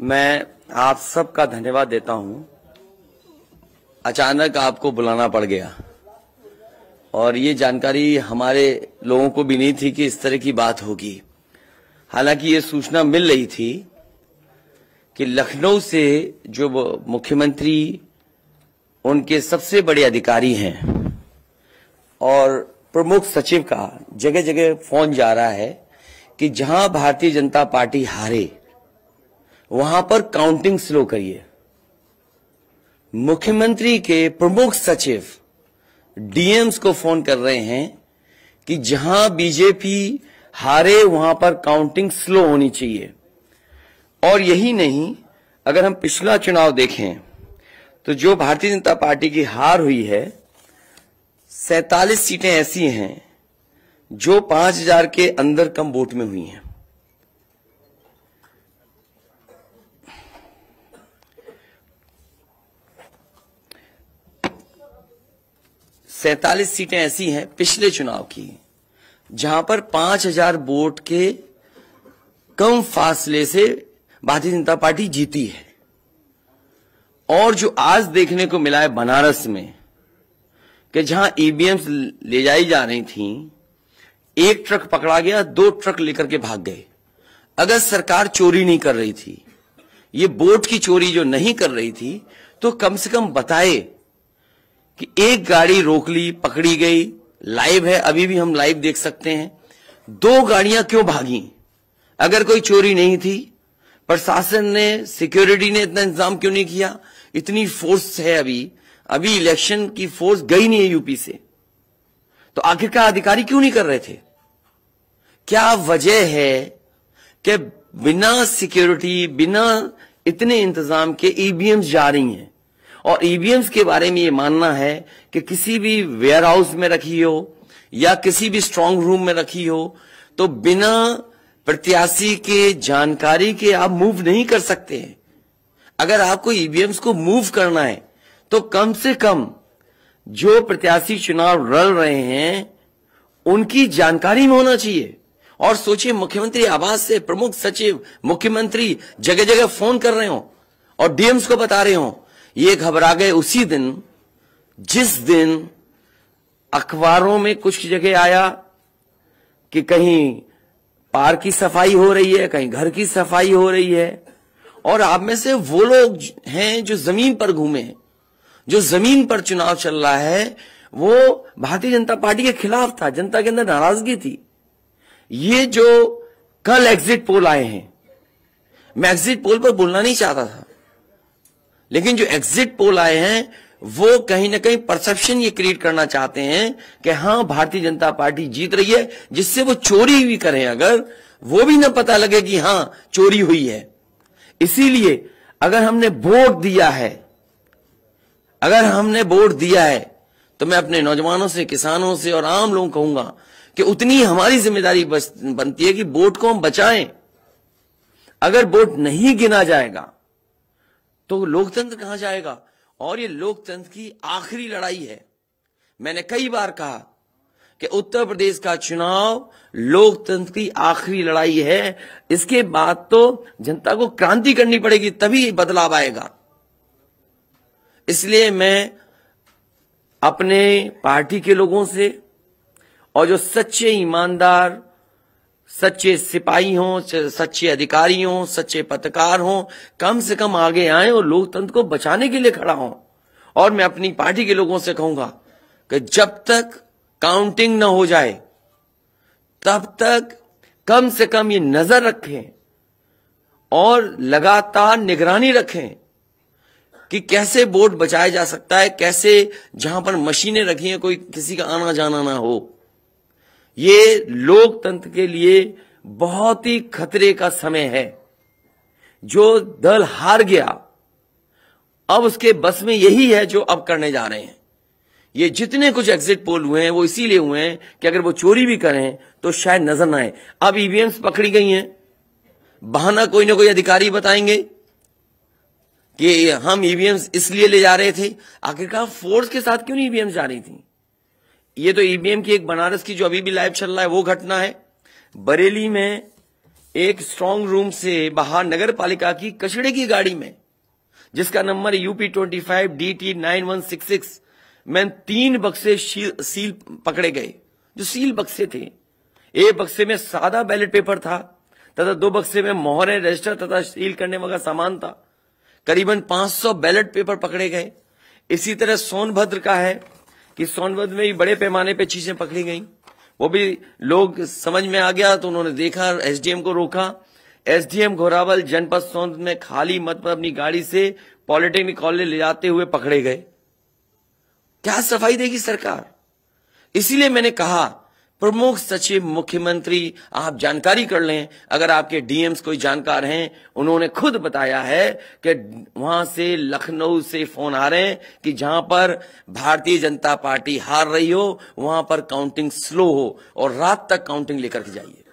मैं आप सबका धन्यवाद देता हूं अचानक आपको बुलाना पड़ गया और ये जानकारी हमारे लोगों को भी नहीं थी कि इस तरह की बात होगी हालांकि ये सूचना मिल रही थी कि लखनऊ से जो मुख्यमंत्री उनके सबसे बड़े अधिकारी हैं और प्रमुख सचिव का जगह जगह फोन जा रहा है कि जहां भारतीय जनता पार्टी हारे वहां पर काउंटिंग स्लो करिए मुख्यमंत्री के प्रमुख सचिव डीएम्स को फोन कर रहे हैं कि जहां बीजेपी हारे वहां पर काउंटिंग स्लो होनी चाहिए और यही नहीं अगर हम पिछला चुनाव देखें तो जो भारतीय जनता पार्टी की हार हुई है सैतालीस सीटें ऐसी हैं जो 5000 के अंदर कम वोट में हुई हैं सैतालीस सीटें ऐसी हैं पिछले चुनाव की जहां पर पांच हजार वोट के कम फासले से भारतीय जनता पार्टी जीती है और जो आज देखने को मिला है बनारस में कि जहां ईवीएम e ले जाई जा रही थी एक ट्रक पकड़ा गया दो ट्रक लेकर के भाग गए अगर सरकार चोरी नहीं कर रही थी ये वोट की चोरी जो नहीं कर रही थी तो कम से कम बताए कि एक गाड़ी रोक ली पकड़ी गई लाइव है अभी भी हम लाइव देख सकते हैं दो गाड़ियां क्यों भागी अगर कोई चोरी नहीं थी प्रशासन ने सिक्योरिटी ने इतना इंतजाम क्यों नहीं किया इतनी फोर्स है अभी अभी इलेक्शन की फोर्स गई नहीं है यूपी से तो आखिरकार अधिकारी क्यों नहीं कर रहे थे क्या वजह है कि बिना सिक्योरिटी बिना इतने इंतजाम के ईवीएम e जा रही हैं और ईवीएम्स e के बारे में ये मानना है कि किसी भी वेयर हाउस में रखी हो या किसी भी स्ट्रांग रूम में रखी हो तो बिना प्रत्याशी के जानकारी के आप मूव नहीं कर सकते हैं अगर आपको ईवीएम्स e को मूव करना है तो कम से कम जो प्रत्याशी चुनाव लड़ रहे हैं उनकी जानकारी में होना चाहिए और सोचिए मुख्यमंत्री आवास से प्रमुख सचिव मुख्यमंत्री जगह जगह फोन कर रहे हो और डीएम्स को बता रहे हो ये घबरा गए उसी दिन जिस दिन अखबारों में कुछ जगह आया कि कहीं पार्क की सफाई हो रही है कहीं घर की सफाई हो रही है और आप में से वो लोग हैं जो जमीन पर घूमे जो जमीन पर चुनाव चल रहा है वो भारतीय जनता पार्टी के खिलाफ था जनता के अंदर नाराजगी थी ये जो कल एग्जिट पोल आए हैं मैं एग्जिट पोल पर बोलना नहीं चाहता था लेकिन जो एग्जिट पोल आए हैं वो कहीं ना कहीं परसेप्शन ये क्रिएट करना चाहते हैं कि हां भारतीय जनता पार्टी जीत रही है जिससे वो चोरी भी करें अगर वो भी ना पता लगे कि हां चोरी हुई है इसीलिए अगर हमने वोट दिया है अगर हमने वोट दिया है तो मैं अपने नौजवानों से किसानों से और आम लोगों कहूंगा कि उतनी हमारी जिम्मेदारी बनती है कि वोट को हम बचाएं अगर वोट नहीं गिना जाएगा तो लोकतंत्र कहां जाएगा और ये लोकतंत्र की आखिरी लड़ाई है मैंने कई बार कहा कि उत्तर प्रदेश का चुनाव लोकतंत्र की आखिरी लड़ाई है इसके बाद तो जनता को क्रांति करनी पड़ेगी तभी बदलाव आएगा इसलिए मैं अपने पार्टी के लोगों से और जो सच्चे ईमानदार सच्चे सिपाही हों सच्चे अधिकारी हों सच्चे पत्रकार हों कम से कम आगे आए और लोकतंत्र को बचाने के लिए खड़ा हों और मैं अपनी पार्टी के लोगों से कहूंगा कि जब तक काउंटिंग न हो जाए तब तक कम से कम ये नजर रखें और लगातार निगरानी रखें कि कैसे वोट बचाया जा सकता है कैसे जहां पर मशीनें रखी हैं कोई किसी का आना जाना ना हो ये लोकतंत्र के लिए बहुत ही खतरे का समय है जो दल हार गया अब उसके बस में यही है जो अब करने जा रहे हैं ये जितने कुछ एग्जिट पोल हुए हैं वो इसीलिए हुए हैं कि अगर वो चोरी भी करें तो शायद नजर ना आए अब ईवीएम्स e पकड़ी गई हैं बहाना कोई ना कोई अधिकारी बताएंगे कि हम ईवीएम्स e इसलिए ले जा रहे थे आखिरकार फोर्स के साथ क्यों नहीं ईवीएम्स e जा रही थी ये तो ईवीएम e की एक बनारस की जो अभी भी लाइव चल रहा है वो घटना है बरेली में एक स्ट्रांग रूम से बाहर नगर पालिका की कचड़े की गाड़ी में जिसका number UP twenty five D T nine one six six में तीन बक्से सील पकड़े गए जो सील बक्से थे एक बक्से में सादा बैलेट पेपर था तथा दो बक्से में मोहरे रजिस्टर तथा सील करने वाला सामान था करीबन 500 बैलेट पेपर पकड़े गए इसी तरह सोनभद्र का है कि सोनभद्र में भी बड़े पैमाने पे चीजें पकड़ी गई वो भी लोग समझ में आ गया तो उन्होंने देखा एसडीएम को रोका एसडीएम घोरावल जनपद सोनभद्र में खाली मत पर अपनी गाड़ी से पॉलिटेक्निक कॉलेज ले जाते हुए पकड़े गए क्या सफाई देगी सरकार इसीलिए मैंने कहा प्रमुख सचिव मुख्यमंत्री आप जानकारी कर लें अगर आपके डीएम्स कोई जानकार हैं उन्होंने खुद बताया है कि वहां से लखनऊ से फोन आ रहे हैं कि जहां पर भारतीय जनता पार्टी हार रही हो वहां पर काउंटिंग स्लो हो और रात तक काउंटिंग लेकर के जाइए